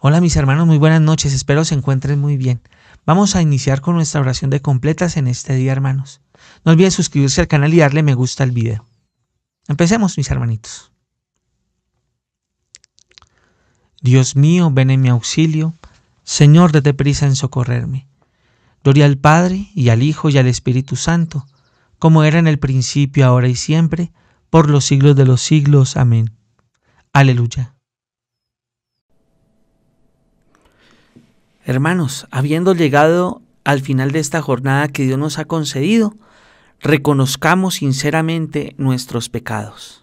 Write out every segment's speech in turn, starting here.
Hola mis hermanos, muy buenas noches, espero se encuentren muy bien. Vamos a iniciar con nuestra oración de completas en este día, hermanos. No olviden suscribirse al canal y darle me gusta al video. Empecemos, mis hermanitos. Dios mío, ven en mi auxilio. Señor, date prisa en socorrerme. Gloria al Padre, y al Hijo, y al Espíritu Santo, como era en el principio, ahora y siempre, por los siglos de los siglos. Amén. Aleluya. Hermanos, habiendo llegado al final de esta jornada que Dios nos ha concedido, reconozcamos sinceramente nuestros pecados.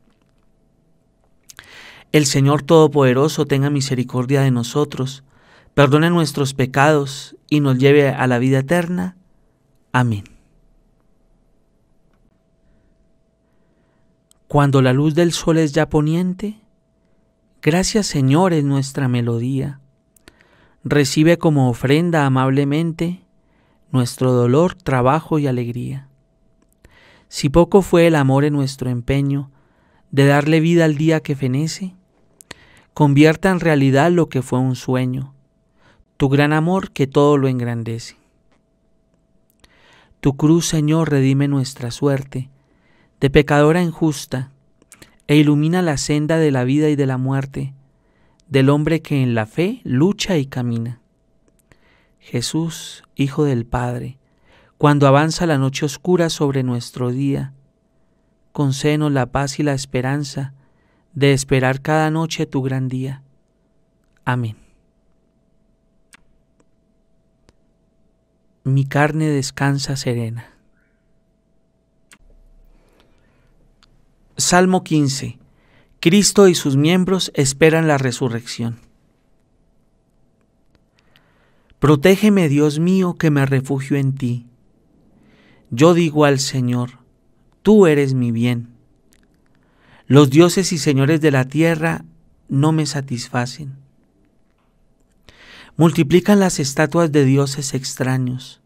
El Señor Todopoderoso tenga misericordia de nosotros, perdone nuestros pecados y nos lleve a la vida eterna. Amén. Cuando la luz del sol es ya poniente, gracias Señor es nuestra melodía. Recibe como ofrenda amablemente nuestro dolor, trabajo y alegría. Si poco fue el amor en nuestro empeño de darle vida al día que fenece, Convierta en realidad lo que fue un sueño, tu gran amor que todo lo engrandece. Tu cruz, Señor, redime nuestra suerte, de pecadora e injusta, e ilumina la senda de la vida y de la muerte, del hombre que en la fe lucha y camina. Jesús, Hijo del Padre, cuando avanza la noche oscura sobre nuestro día, concédenos la paz y la esperanza de esperar cada noche tu gran día. Amén. Mi carne descansa serena. Salmo 15. Cristo y sus miembros esperan la resurrección. Protégeme, Dios mío, que me refugio en ti. Yo digo al Señor, tú eres mi bien los dioses y señores de la tierra no me satisfacen. Multiplican las estatuas de dioses extraños.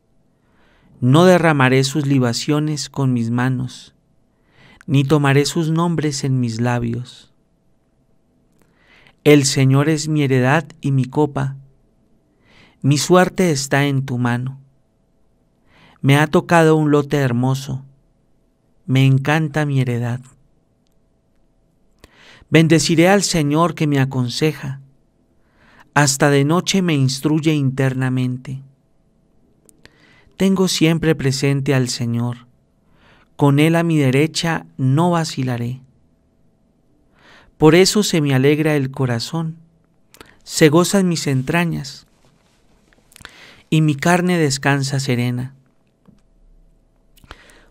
No derramaré sus libaciones con mis manos, ni tomaré sus nombres en mis labios. El Señor es mi heredad y mi copa. Mi suerte está en tu mano. Me ha tocado un lote hermoso. Me encanta mi heredad. Bendeciré al Señor que me aconseja, hasta de noche me instruye internamente. Tengo siempre presente al Señor, con Él a mi derecha no vacilaré. Por eso se me alegra el corazón, se gozan mis entrañas, y mi carne descansa serena.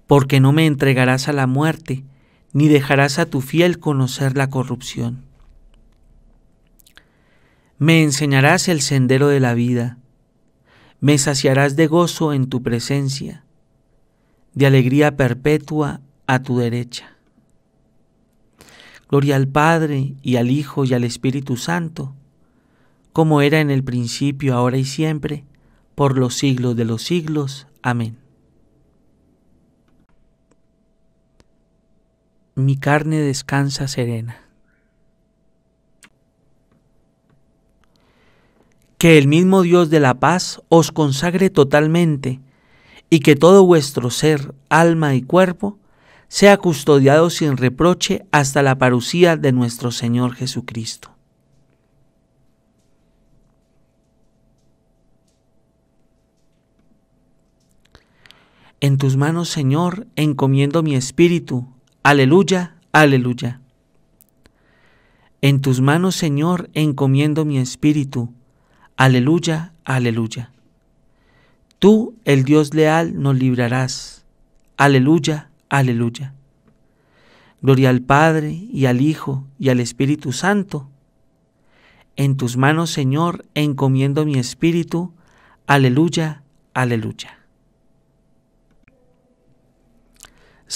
Porque no me entregarás a la muerte, ni dejarás a tu fiel conocer la corrupción. Me enseñarás el sendero de la vida, me saciarás de gozo en tu presencia, de alegría perpetua a tu derecha. Gloria al Padre y al Hijo y al Espíritu Santo, como era en el principio, ahora y siempre, por los siglos de los siglos. Amén. mi carne descansa serena. Que el mismo Dios de la paz os consagre totalmente y que todo vuestro ser, alma y cuerpo sea custodiado sin reproche hasta la parucía de nuestro Señor Jesucristo. En tus manos, Señor, encomiendo mi espíritu, Aleluya, aleluya. En tus manos, Señor, encomiendo mi espíritu. Aleluya, aleluya. Tú, el Dios leal, nos librarás. Aleluya, aleluya. Gloria al Padre y al Hijo y al Espíritu Santo. En tus manos, Señor, encomiendo mi espíritu. Aleluya, aleluya.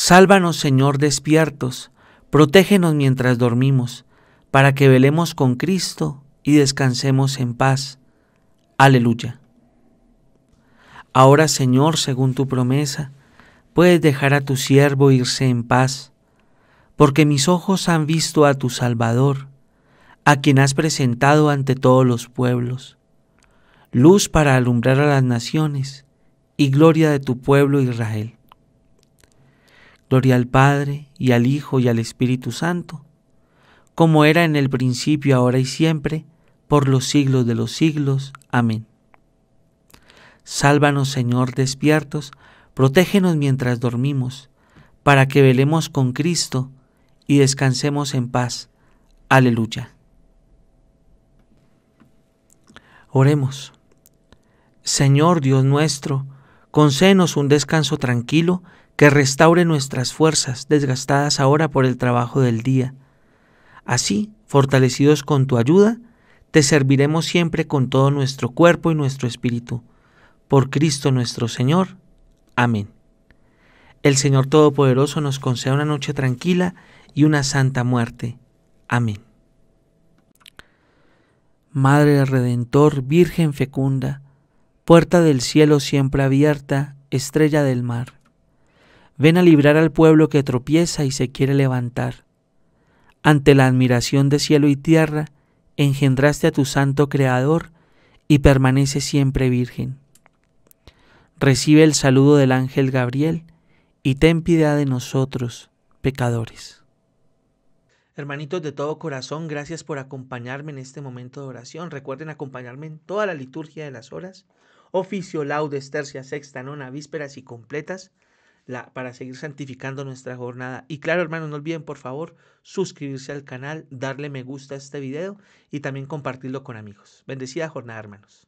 Sálvanos, Señor, despiertos, protégenos mientras dormimos, para que velemos con Cristo y descansemos en paz. Aleluya. Ahora, Señor, según tu promesa, puedes dejar a tu siervo irse en paz, porque mis ojos han visto a tu Salvador, a quien has presentado ante todos los pueblos, luz para alumbrar a las naciones y gloria de tu pueblo Israel. Gloria al Padre y al Hijo y al Espíritu Santo, como era en el principio, ahora y siempre, por los siglos de los siglos. Amén. Sálvanos, Señor, despiertos, protégenos mientras dormimos, para que velemos con Cristo y descansemos en paz. Aleluya. Oremos. Señor Dios nuestro, Concédenos un descanso tranquilo que restaure nuestras fuerzas desgastadas ahora por el trabajo del día. Así, fortalecidos con tu ayuda, te serviremos siempre con todo nuestro cuerpo y nuestro espíritu. Por Cristo nuestro Señor. Amén. El Señor Todopoderoso nos conceda una noche tranquila y una santa muerte. Amén. Madre Redentor, Virgen fecunda, puerta del cielo siempre abierta, estrella del mar. Ven a librar al pueblo que tropieza y se quiere levantar. Ante la admiración de cielo y tierra, engendraste a tu santo Creador y permanece siempre virgen. Recibe el saludo del ángel Gabriel y ten piedad de nosotros, pecadores. Hermanitos de todo corazón, gracias por acompañarme en este momento de oración. Recuerden acompañarme en toda la liturgia de las horas, oficio, laudes, tercia, sexta, nona, vísperas y completas, la, para seguir santificando nuestra jornada. Y claro, hermanos, no olviden, por favor, suscribirse al canal, darle me gusta a este video y también compartirlo con amigos. Bendecida jornada, hermanos.